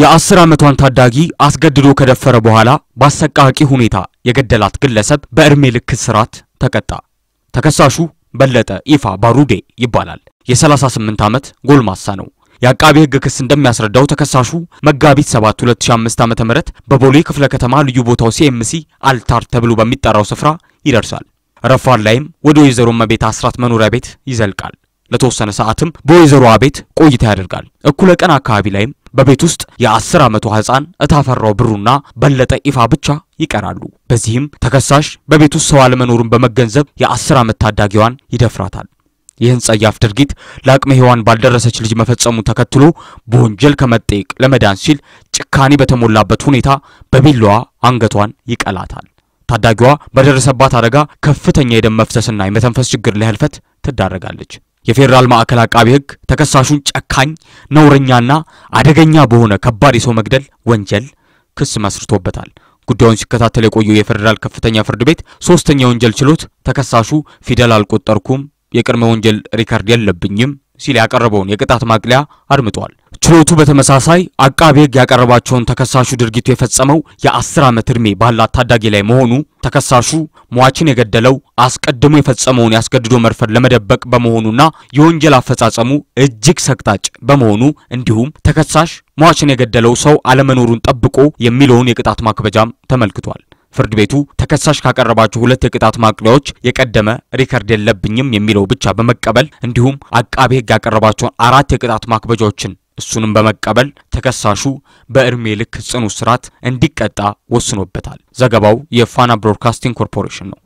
የአስር ዓመቷን ታዳጊ አስገድዶ ከደፈረ በኋላ በአሰቃቂ ሁኔታ የገደላት ግለሰብ በእድሜ ልክ እስራት ተቀጣ። ተከሳሹ በለጠ ኢፋ ባሩዴ ይባላል። የ38 ዓመት ጎልማሳ ነው። የአቃቢ ሕግ ክስ እንደሚያስረዳው ተከሳሹ መጋቢት 7 2005 ዓ.ም በቦሌ ክፍለ ከተማ ልዩ ቦታው ሲኤምሲ አልታር ተብሎ በሚጠራው ስፍራ ይደርሳል። ረፋድ ላይም ወደ ወይዘሮ መቤት አስራት መኖሪያ ቤት ይዘልቃል። ለተወሰነ ሰዓትም በወይዘሮዋ ቤት ቆይታ ያደርጋል። እኩለ ቀን አካባቢ ላይም በቤት ውስጥ የአስር ዓመቷ ህፃን እታፈራው ብሩና በለጠ ኢፋ ብቻ ይቀራሉ። በዚህም ተከሳሽ በቤት ውስጥ ሰው አለመኖሩን በመገንዘብ የአስር ዓመት ታዳጊዋን ይደፍራታል። ይህን ጸያፍ ድርጊት ለአቅመ ሔዋን ባልደረሰች ልጅ መፈጸሙን ተከትሎ በወንጀል ከመጠየቅ ለመዳን ሲል ጭካኔ በተሞላበት ሁኔታ በቢላዋ አንገቷን ይቀላታል። ታዳጊዋ በደረሰባት አደጋ ከፍተኛ የደም መፍሰስና የመተንፈስ ችግር ለህልፈት ትዳረጋለች። የፌዴራል ማዕከል አቃቢ ህግ ተከሳሹን ጨካኝ ነውረኛና አደገኛ በሆነ ከባድ የሰው መግደል ወንጀል ክስ መስርቶበታል። ጉዳዩን ሲከታተል የቆየው የፌዴራል ከፍተኛ ፍርድ ቤት ሶስተኛ ወንጀል ችሎት ተከሳሹ ፊደል አልቆጠርኩም፣ የቅድመ ወንጀል ሪከርድ የለብኝም ሲል ያቀረበውን የቅጣት ማቅለያ አድምጧል። ችሎቱ በተመሳሳይ አቃቤ ሕግ ያቀረባቸውን ተከሳሹ ድርጊቱ የፈጸመው የአስር ዓመት ዕድሜ ባላት ታዳጊ ላይ መሆኑ ተከሳሹ ሟችን የገደለው አስቀድሞ የፈጸመውን ያስገድዶ መርፈር ለመደበቅ በመሆኑና የወንጀል አፈጻጸሙ እጅግ ሰቅጣጭ በመሆኑ እንዲሁም ተከሳሽ ሟችን የገደለው ሰው አለመኖሩን ጠብቆ የሚለውን የቅጣት ማክበጃም ተመልክቷል። ፍርድ ቤቱ ተከሳሽ ካቀረባቸው ሁለት የቅጣት ማቅለያዎች የቀደመ ሪከርድ የለብኝም የሚለው ብቻ በመቀበል እንዲሁም አቃቤ ሕግ ያቀረባቸውን አራት የቅጣት ማክበጃዎችን እሱንም በመቀበል ተከሳሹ በእድሜ ልክ ጽኑ እስራት እንዲቀጣ ወስኖበታል። ዘገባው የፋና ብሮድካስቲንግ ኮርፖሬሽን ነው።